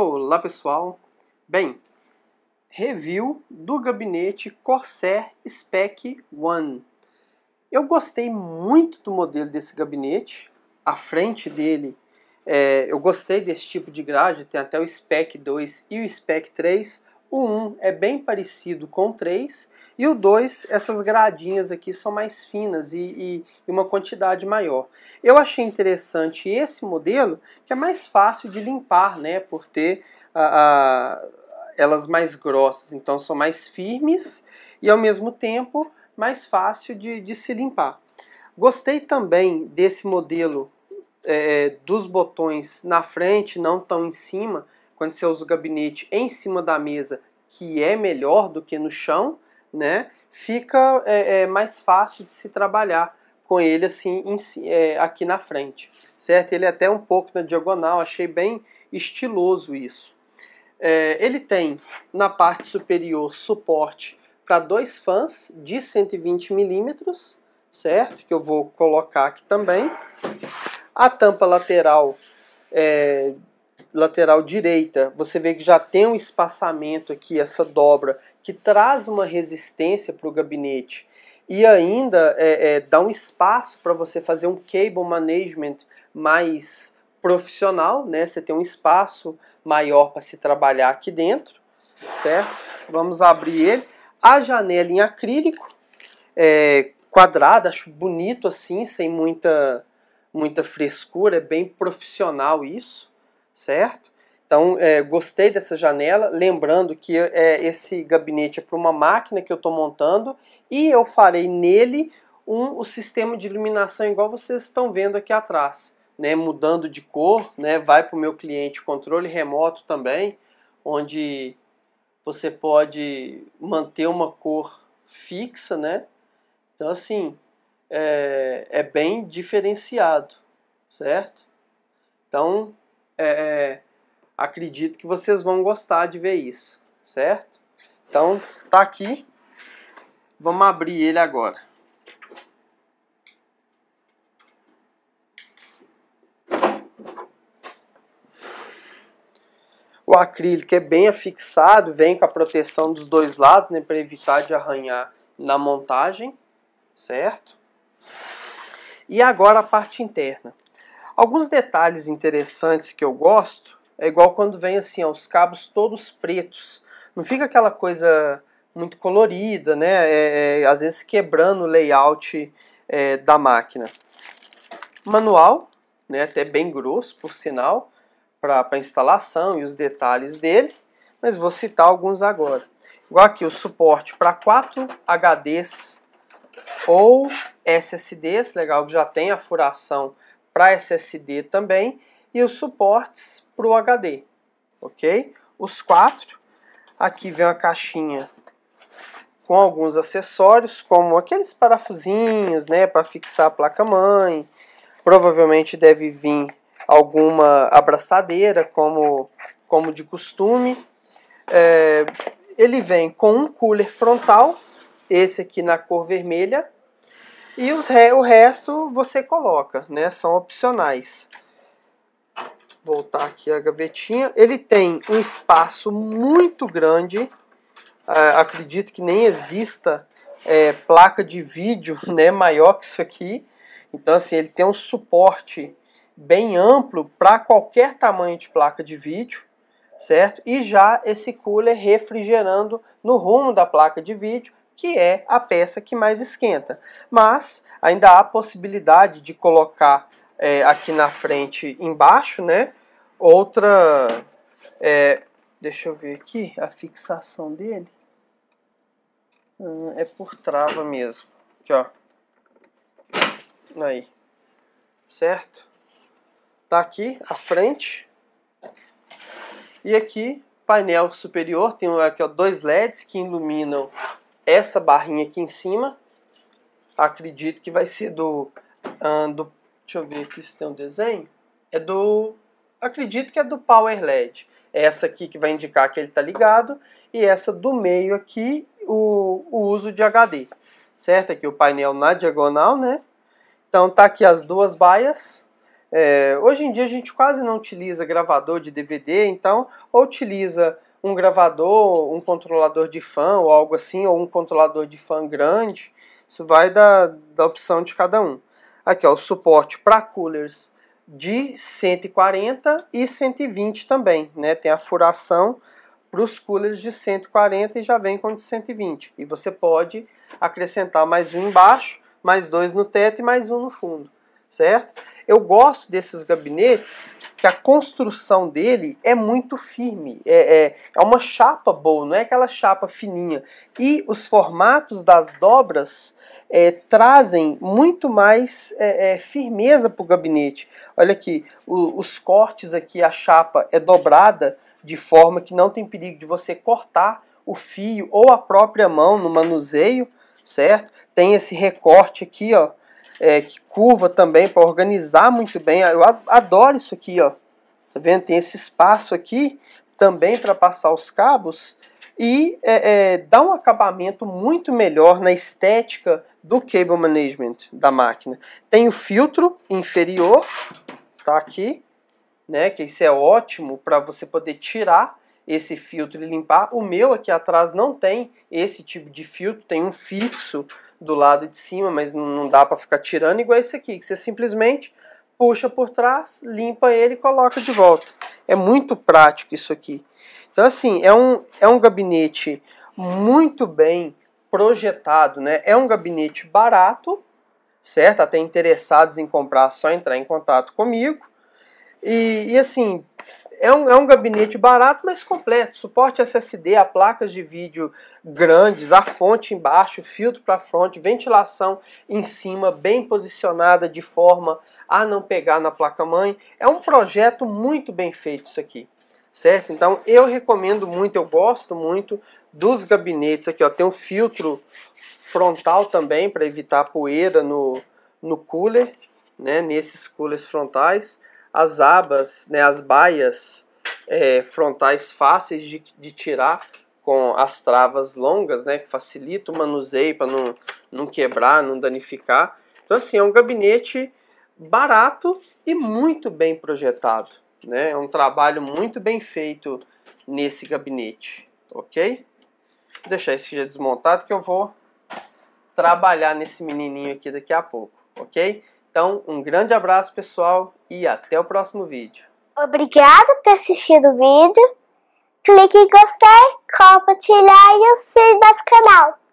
Olá pessoal! Bem, review do gabinete Corsair Spec One. Eu gostei muito do modelo desse gabinete, a frente dele, é, eu gostei desse tipo de grade, tem até o Spec 2 e o Spec 3. O 1 é bem parecido com o 3 e o 2, essas gradinhas aqui são mais finas e, e, e, uma quantidade maior. Eu achei interessante esse modelo, que é mais fácil de limpar, né? Por ter a, a, elas mais grossas, então são mais firmes e ao mesmo tempo mais fácil de, de se limpar. Gostei também desse modelo é, é dos botões na frente, não tão em cima, quando você usa o gabinete em cima da mesa, que é melhor do que no chão, né, fica é, é, mais fácil de se trabalhar com ele assim em, é, aqui na frente, certo? Ele é até um pouco na diagonal, achei bem estiloso isso. É, ele tem na parte superior suporte para dois fãs de 120 milímetros, certo? Que eu vou colocar aqui também. A tampa lateral é, lateral direita, você vê que já tem um espaçamento aqui, essa dobra que traz uma resistência para o gabinete e ainda é, é, dá um espaço para você fazer um cable management mais profissional, né? Você tem um espaço maior para se trabalhar aqui dentro, certo? Vamos abrir ele. A janela em acrílico, é, quadrada, acho bonito assim, sem muita muita frescura, é bem profissional isso, certo? Então, é, gostei dessa janela, lembrando que é, esse gabinete é para uma máquina que eu estou montando e eu farei nele um, o sistema de iluminação igual vocês estão vendo aqui atrás, né, mudando de cor, né, vai para o meu cliente controle remoto também, onde você pode manter uma cor fixa, né? Então assim é, é bem diferenciado, certo? Então é, é Acredito que vocês vão gostar de ver isso, certo? Então, tá aqui. Vamos abrir ele agora. O acrílico é bem afixado, vem com a proteção dos dois lados, né, para evitar de arranhar na montagem, certo? E agora a parte interna. Alguns detalhes interessantes que eu gosto é igual quando vem assim, ó, os cabos todos pretos. Não fica aquela coisa muito colorida, né? É, é, às vezes quebrando o layout é, da máquina. Manual, né? Até bem grosso, por sinal, para a instalação e os detalhes dele. Mas vou citar alguns agora. Igual aqui, o suporte para 4 HDs ou SSDs, legal que já tem a furação para SSD também, e os suportes para o HD, ok? Os quatro. Aqui vem uma caixinha com alguns acessórios, como aqueles parafusinhos, né, para fixar a placa-mãe. Provavelmente deve vir alguma abraçadeira, como, como de costume. É, ele vem com um cooler frontal, esse aqui na cor vermelha, e os, o resto você coloca, né? São opcionais voltar aqui a gavetinha. Ele tem um espaço muito grande. É, acredito que nem exista é, placa de vídeo né, maior que isso aqui. Então, assim, ele tem um suporte bem amplo para qualquer tamanho de placa de vídeo, certo? E já esse cooler refrigerando no rumo da placa de vídeo, que é a peça que mais esquenta. Mas ainda há possibilidade de colocar é, aqui na frente embaixo, né? Outra, é, deixa eu ver aqui, a fixação dele hum, é por trava mesmo. Aqui, ó. Aí. Certo? Tá aqui a frente. E aqui, painel superior, tem aqui ó, dois LEDs que iluminam essa barrinha aqui em cima. Acredito que vai ser do, ah, do Deixa eu ver aqui se tem um desenho. É do. Acredito que é do Power LED. É essa aqui que vai indicar que ele está ligado. E essa do meio aqui, o, o uso de HD. Certo? Aqui o painel na diagonal, né? Então tá aqui as duas baias. É, hoje em dia a gente quase não utiliza gravador de DVD, então, ou utiliza um gravador, um controlador de fã ou algo assim, ou um controlador de fã grande. Isso vai da, da opção de cada um. Aqui, ó, o suporte para coolers de 140 e 120 também, né? Tem a furação para os coolers de 140 e já vem com de 120. E você pode acrescentar mais um embaixo, mais dois no teto e mais um no fundo, certo? Eu gosto desses gabinetes que a construção dele é muito firme, é, é, é uma chapa boa, não é aquela chapa fininha. E os formatos das dobras é, trazem muito mais é, é, firmeza para o gabinete. Olha aqui, o, os cortes aqui, a chapa é dobrada de forma que não tem perigo de você cortar o fio ou a própria mão no manuseio, certo? Tem esse recorte aqui, ó, é, que curva também para organizar muito bem. Eu adoro isso aqui, ó. Tá vendo? Tem esse espaço aqui também para passar os cabos e é, é, dá um acabamento muito melhor na estética do cable management da máquina. Tem o filtro inferior, tá aqui, né? Que isso é ótimo para você poder tirar esse filtro e limpar. O meu aqui atrás não tem esse tipo de filtro, tem um fixo do lado de cima, mas não dá para ficar tirando igual esse aqui, que você simplesmente puxa por trás, limpa ele e coloca de volta. É muito prático isso aqui. Então assim, é um, é um gabinete muito bem projetado, né? É um gabinete barato, certo? Até interessados em comprar, só entrar em contato comigo. E, e assim, é um, é um gabinete barato, mas completo. Suporte SSD a placas de vídeo grandes, a fonte embaixo, filtro para frente, ventilação em cima, bem posicionada de forma a não pegar na placa-mãe. É um projeto muito bem feito isso aqui, certo? Então eu recomendo muito, eu gosto muito dos gabinetes aqui. Ó, tem um filtro frontal também para evitar poeira no, no cooler, né, nesses coolers frontais as abas, né, as baias é, frontais fáceis de, de tirar com as travas longas, né, que facilita o manuseio para não, não quebrar, não danificar. Então assim, é um gabinete barato e muito bem projetado, né? É um trabalho muito bem feito nesse gabinete, OK? Vou deixar esse já desmontado que eu vou trabalhar nesse menininho aqui daqui a pouco, OK? Então, um grande abraço pessoal e até o próximo vídeo. Obrigado por ter assistido o vídeo. Clique em gostei, compartilhar e o nosso canal.